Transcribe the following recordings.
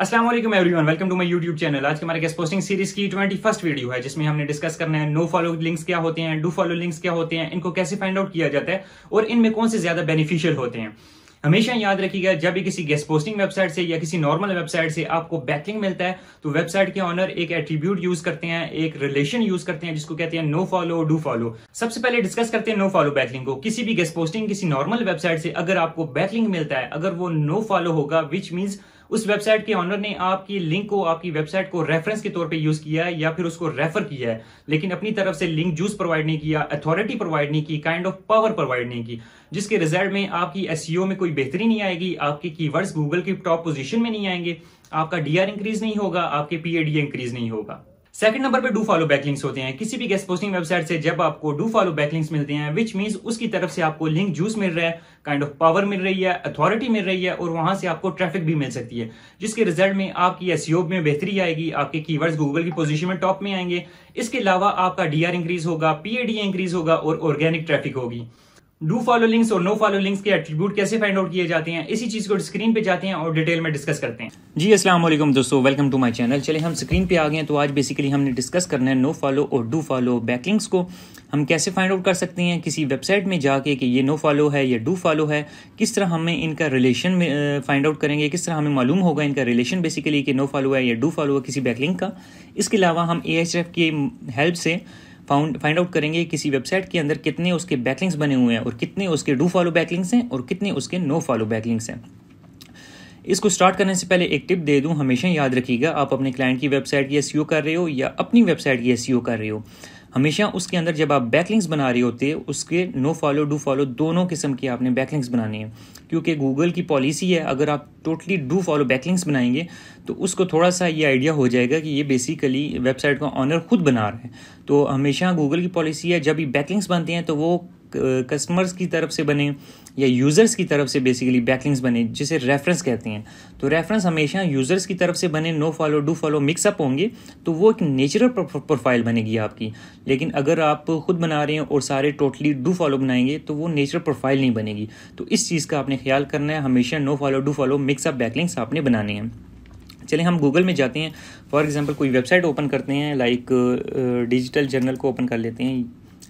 Aslam everyone welcome to my YouTube channel आज के हमारे गेस्ट पोस्टिंग सीरीज की ट्वेंटी फर्स्ट वीडियो है जिसमें हमने डिस्कस करना है नो फॉलो लिंक्स क्या होते हैं डू फॉलो लिंक्स क्या होते हैं इनको कैसे फाइंड आउट किया जाता है और इनमें कौन से ज्यादा बेनिफिशियल होते हैं हमेशा याद रखिएगा जब भी किसी गेस्ट पोस्टिंग वेबसाइट से या किसी नॉर्मल वेबसाइट से आपको बैकलिंग मिलता है तो वेबसाइट के ऑनर एक एट्रीब्यूट यूज करते हैं एक रिलेशन यूज करते हैं जिसको कहते हैं नो फॉलो डू फॉलो सबसे पहले डिस्कस करते हैं नो फॉलो बैकलिंग को किसी भी गेस्ट पोस्टिंग किसी नॉर्मल वेबसाइट से अगर आपको बैकलिंग मिलता है अगर वो नो फॉलो होगा विच मीन्स उस वेबसाइट के ऑनर ने आपकी लिंक को आपकी वेबसाइट को रेफरेंस के तौर पे यूज किया है या फिर उसको रेफर किया है लेकिन अपनी तरफ से लिंक जूस प्रोवाइड नहीं किया अथॉरिटी प्रोवाइड नहीं की काइंड ऑफ पावर प्रोवाइड नहीं की जिसके रिजल्ट में आपकी एस e में कोई बेहतरी नहीं आएगी आपके की गूगल की टॉप पोजिशन में नहीं आएंगे आपका डीआर इंक्रीज नहीं होगा आपके पीएडी इंक्रीज नहीं होगा सेकंड नंबर पे डू फॉलो बैकलिंग्स होते हैं किसी भी गेस्ट पोस्टिंग वेबसाइट से जब आपको डू फॉलो बैकलिंग्स मिलते हैं विच मीन्स उसकी तरफ से आपको लिंक जूस मिल रहा है काइंड ऑफ पावर मिल रही है अथॉरिटी मिल रही है और वहां से आपको ट्रैफिक भी मिल सकती है जिसके रिजल्ट में आपकी एस e में बेहतरी आएगी आपके कीवर्ड्स गूगल की पोजिशन में टॉप में आएंगे इसके अलावा आपका डीआर इंक्रीज होगा पीएडी इंक्रीज होगा और ऑर्गेनिक ट्रैफिक होगी डू फॉलो लिंक्स और नो फॉलो लिंक्स के एट्रीब्यूट कैसे फाइंड आउट किए जाते हैं इसी चीज को स्क्रीन पे जाते हैं और डिटेल में डिस्कस करते हैं जी अस्सलाम वालेकुम दोस्तों वेलकम टू माय चैनल चले हम स्क्रीन पे आ गए तो आज बेसिकली हमने डिस्कस करना है नो फॉलो और डू फॉलो बैकलिंग्स को हम कैसे फाइंड आउट कर सकते हैं किसी वेबसाइट में जाके कि ये नो फॉलो है या डू फॉलो है किस तरह हमें इनका रिलेशन में फाइंड आउट करेंगे किस तरह हमें मालूम होगा इनका रिलेशन बेसिकली कि नो फॉलो है या डू फॉलो है किसी बैकलिंग का इसके अलावा हम ए की हेल्प से फाउंड फाइंड आउट करेंगे किसी वेबसाइट के अंदर कितने उसके बैकलिंग्स बने हुए हैं और कितने उसके डू फॉलो बैकलिंग्स हैं और कितने उसके नो फॉलो बैकलिंग्स हैं इसको स्टार्ट करने से पहले एक टिप दे दूं हमेशा याद रखिएगा आप अपने क्लाइंट की वेबसाइट की एस e कर रहे हो या अपनी वेबसाइट की एस e कर रहे हो हमेशा उसके अंदर जब आप बैकलिंग्स बना रही होते हैं उसके नो फॉलो डू फॉलो दोनों किस्म की आपने बैकलिंग्स बनानी है क्योंकि गूगल की पॉलिसी है अगर आप टोटली डू फॉलो बैकलिंग्स बनाएंगे तो उसको थोड़ा सा ये आइडिया हो जाएगा कि ये बेसिकली वेबसाइट का ऑनर खुद बना रहे हैं तो हमेशा गूगल की पॉलिसी है जब ये बैकलिंग्स बनते हैं तो वो कस्टमर्स की तरफ से बने या यूज़र्स की तरफ से बेसिकली बैकलिंग्स बने जिसे रेफरेंस कहते हैं तो रेफरेंस हमेशा यूज़र्स की तरफ से बने no follow do follow mix up होंगे तो वो एक नेचुरल प्रोफाइल बनेगी आपकी लेकिन अगर आप खुद बना रहे हैं और सारे टोटली डू फॉलो बनाएंगे तो वो नेचुरल प्रोफाइल नहीं बनेगी तो इस चीज़ का आपने ख्याल करना है हमेशा no follow do follow mix up backlinks आपने बनाने हैं चलें हम गूगल में जाते हैं फॉर एग्ज़ाम्पल कोई वेबसाइट ओपन करते हैं लाइक डिजिटल जर्नल को ओपन कर लेते हैं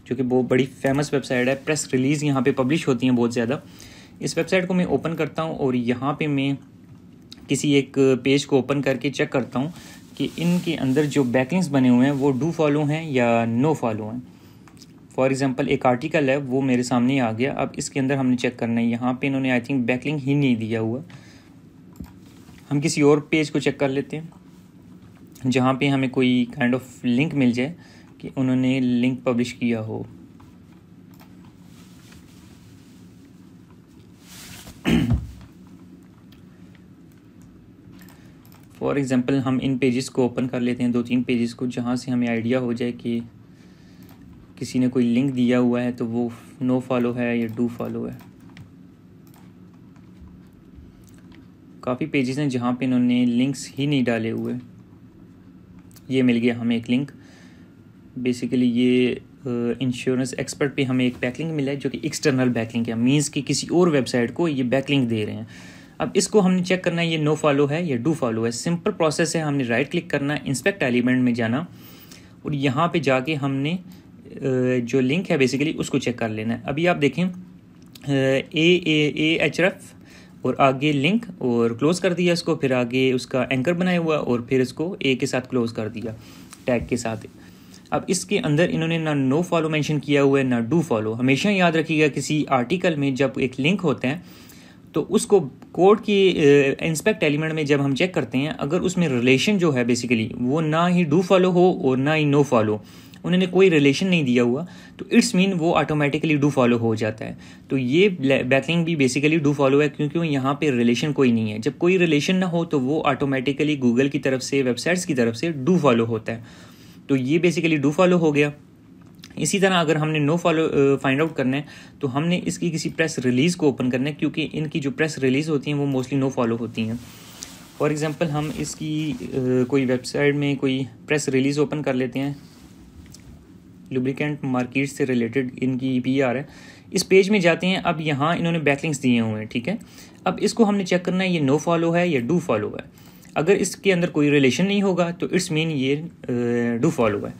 जो कि वो बड़ी फेमस वेबसाइट है प्रेस रिलीज़ यहाँ पे पब्लिश होती हैं बहुत ज़्यादा इस वेबसाइट को मैं ओपन करता हूँ और यहाँ पे मैं किसी एक पेज को ओपन करके चेक करता हूँ कि इनके अंदर जो बैकलिंग्स बने हुए हैं वो डू फॉलो हैं या नो फॉलो हैं फॉर एग्ज़ाम्पल एक आर्टिकल है वो मेरे सामने आ गया अब इसके अंदर हमने चेक करना है यहाँ पर इन्होंने आई थिंक बैकलिंग ही नहीं दिया हुआ हम किसी और पेज को चेक कर लेते हैं जहाँ पे हमें कोई काइंड ऑफ लिंक मिल जाए कि उन्होंने लिंक पब्लिश किया हो फॉर एग्ज़ाम्पल हम इन पेजेस को ओपन कर लेते हैं दो तीन पेजेस को जहाँ से हमें आइडिया हो जाए कि किसी ने कोई लिंक दिया हुआ है तो वो नो फॉलो है या डू फॉलो है काफ़ी पेजेस हैं जहाँ पे इन्होंने लिंक्स ही नहीं डाले हुए ये मिल गया हमें एक लिंक बेसिकली ये इंश्योरेंस एक्सपर्ट पे हमें एक बैकलिंग मिला है जो कि एक्सटर्नल बैकलिंग है मीन्स कि किसी और वेबसाइट को ये बैकलिंग दे रहे हैं अब इसको हमने चेक करना है ये नो फॉलो है या डू फॉलो है सिंपल प्रोसेस है हमने राइट क्लिक करना इंस्पेक्ट एलिमेंट में जाना और यहाँ पे जाके हमने जो लिंक है बेसिकली उसको चेक कर लेना है अभी आप देखें ए ए ए एच एफ और आगे लिंक और क्लोज़ कर दिया इसको फिर आगे उसका एंकर बनाया हुआ और फिर इसको ए के साथ क्लोज़ कर दिया टैग के साथ अब इसके अंदर इन्होंने ना नो फॉलो मेंशन किया हुआ है ना डू फॉलो हमेशा याद रखिएगा किसी आर्टिकल में जब एक लिंक होते हैं तो उसको कोड की इंस्पेक्ट एलिमेंट में जब हम चेक करते हैं अगर उसमें रिलेशन जो है बेसिकली वो ना ही डू फॉलो हो और ना ही नो फॉलो उन्होंने कोई रिलेशन नहीं दिया हुआ तो इट्स मीन वो ऑटोमेटिकली डू फॉलो हो जाता है तो ये बैकलिंग भी बेसिकली डू फॉलो है क्योंकि यहाँ पे रिलेशन कोई नहीं है जब कोई रिलेशन ना हो तो वो ऑटोमेटिकली गूगल की तरफ से वेबसाइट्स की तरफ से डू फॉलो होता है तो ये बेसिकली डू फॉलो हो गया इसी तरह अगर हमने नो फॉलो फाइंड आउट करना है तो हमने इसकी किसी प्रेस रिलीज़ को ओपन करना है क्योंकि इनकी जो प्रेस रिलीज़ होती हैं वो मोस्टली नो फॉलो होती हैं फॉर एग्ज़ाम्पल हम इसकी uh, कोई वेबसाइट में कोई प्रेस रिलीज़ ओपन कर लेते हैं लुब्रिकेंट मार्केट से रिलेटेड इनकी पी e आर है इस पेज में जाते हैं अब यहाँ इन्होंने बैकलिंग्स दिए हुए हैं ठीक है अब इसको हमने चेक करना है ये नो फॉलो है या डू फॉलो है अगर इसके अंदर कोई रिलेशन नहीं होगा तो इट्स मीन ये डू फॉल हुआ है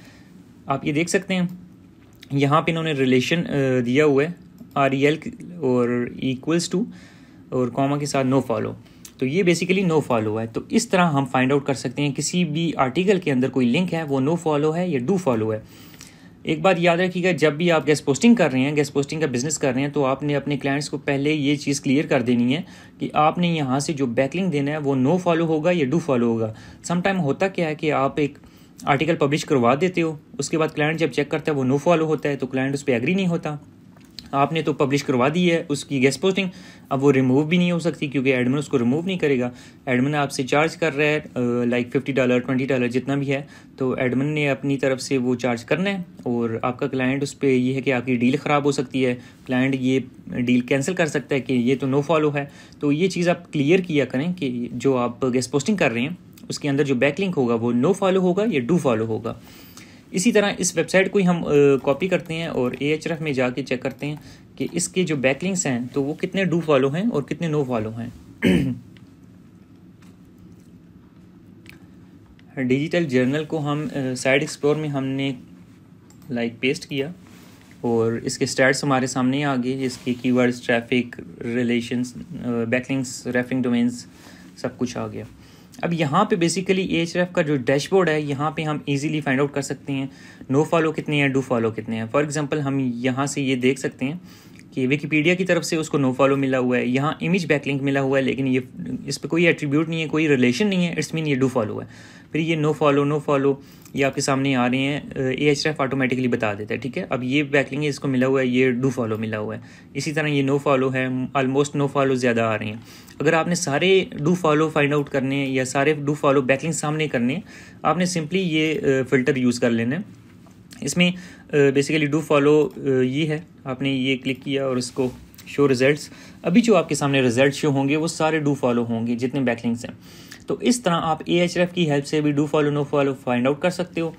आप ये देख सकते हैं यहाँ पे इन्होंने रिलेशन दिया हुआ है आर ई एल और इक्वल्स टू और कॉमा के साथ नो फॉलो तो ये बेसिकली नो फॉलो है तो इस तरह हम फाइंड आउट कर सकते हैं किसी भी आर्टिकल के अंदर कोई लिंक है वो नो फॉलो है या डू फॉलो है एक बात याद रखिएगा जब भी आप गैस पोस्टिंग कर रहे हैं गैस पोस्टिंग का बिजनेस कर रहे हैं तो आपने अपने क्लाइंट्स को पहले ये चीज़ क्लियर कर देनी है कि आपने यहाँ से जो बैकलिंग देना है वो नो फॉलो होगा या डू फॉलो होगा समटाइम होता क्या है कि आप एक आर्टिकल पब्लिश करवा देते हो उसके बाद क्लाइंट जब चेक करता है वो नो फॉलो होता है तो क्लाइंट उस पर एग्री नहीं होता आपने तो पब्लिश करवा दी है उसकी गेस्ट पोस्टिंग अब वो रिमूव भी नहीं हो सकती क्योंकि एडमिन उसको रिमूव नहीं करेगा एडमिन आपसे चार्ज कर रहा है like fifty dollar twenty dollar जितना भी है तो एडमिन ने अपनी तरफ से वो चार्ज करना है और आपका क्लाइंट उस पर यह है कि आपकी डील ख़राब हो सकती है क्लाइंट ये डील कैंसिल कर सकता है कि ये तो नो फॉलो है तो ये चीज़ आप क्लियर किया करें कि जो आप गेस्ट पोस्टिंग कर रहे हैं उसके अंदर जो बैकलिंक होगा वो नो फॉलो होगा या डू फॉलो होगा इसी तरह इस वेबसाइट को ही हम कॉपी करते हैं और ए में जाके चेक करते हैं कि इसके जो बैकलिंग्स हैं तो वो कितने डू फॉलो हैं और कितने नो फॉलो हैं डिजिटल जर्नल को हम साइड एक्सप्लोर में हमने लाइक पेस्ट किया और इसके स्टैट्स हमारे सामने आ गए इसके keywords traffic relations backlinks referring domains सब कुछ आ गया अब यहाँ पे बेसिकली ए का जो डैशबोर्ड है यहाँ पे हम इजीली फाइंड आउट कर सकते हैं नो फॉलो कितने हैं डू फॉलो कितने हैं फॉर एग्जांपल हम यहाँ से ये देख सकते हैं कि विकीपीडिया की तरफ से उसको नो फॉलो मिला हुआ है यहाँ इमेज बैकलिंक मिला हुआ है लेकिन ये इस पर कोई एट्रीब्यूट नहीं है कोई रिलेशन नहीं है इट्स मीन ये डू फॉलो है फिर ये नो फॉलो नो फॉलो ये आपके सामने आ रहे हैं ए एच एफ ऑटोमेटिकली बता देता है ठीक है अब ये बैकलिंग इसको मिला हुआ है ये डू फॉलो मिला हुआ है इसी तरह ये नो फॉलो है ऑलमोस्ट नो फॉलो ज़्यादा आ रहे हैं अगर आपने सारे डू फॉलो फाइंड आउट करने या सारे डू फॉलो बैकलिंग सामने करने आपने सिंपली ये फिल्टर यूज़ कर लेना है इसमें बेसिकली डू फॉलो ये है आपने ये क्लिक किया और इसको शो रिजल्ट्स अभी जो आपके सामने रिजल्ट शो होंगे वो सारे डू फॉलो होंगे जितने बैकलिंग्स हैं तो इस तरह आप ए की हेल्प से भी do follow no follow find out कर सकते हो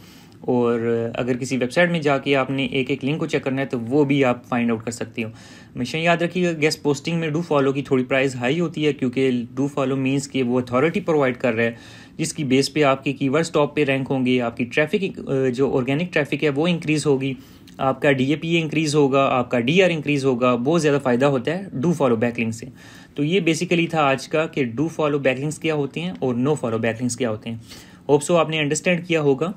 और अगर किसी वेबसाइट में जाके आपने एक एक लिंक को चेक करना है तो वो भी आप फाइंड आउट कर सकती हो हमेशा याद रखिएगा गेस्ट पोस्टिंग में डू फॉलो की थोड़ी प्राइस हाई होती है क्योंकि डू फॉलो मीन्स कि वो अथॉरिटी प्रोवाइड कर रहा है जिसकी बेस पे आपके कीवर्ड्स टॉप पे रैंक होंगे आपकी ट्रैफिक जो ऑर्गेनिक ट्रैफिक है वो इंक्रीज़ होगी आपका डी ए पी इंक्रीज़ होगा आपका डी आर इंक्रीज़ होगा बहुत ज़्यादा फ़ायदा होता है डू फॉलो बैकलिंग से तो ये बेसिकली था आज का कि डू फॉलो बैकलिंग्स क्या होते हैं और नो फॉलो बैकलिंग्स क्या होते हैं होप्सो आपने अंडरस्टैंड किया होगा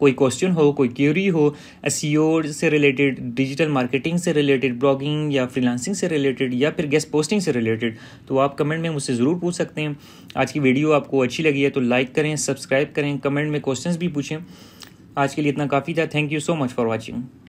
कोई क्वेश्चन हो कोई क्यूरी हो एस e से रिलेटेड डिजिटल मार्केटिंग से रिलेटेड ब्लॉगिंग या फ्रीलांसिंग से रिलेटेड या फिर गेस्ट पोस्टिंग से रिलेटेड तो आप कमेंट में मुझसे ज़रूर पूछ सकते हैं आज की वीडियो आपको अच्छी लगी है तो लाइक करें सब्सक्राइब करें कमेंट में क्वेश्चन भी पूछें आज के लिए इतना काफ़ी था thank you so much for watching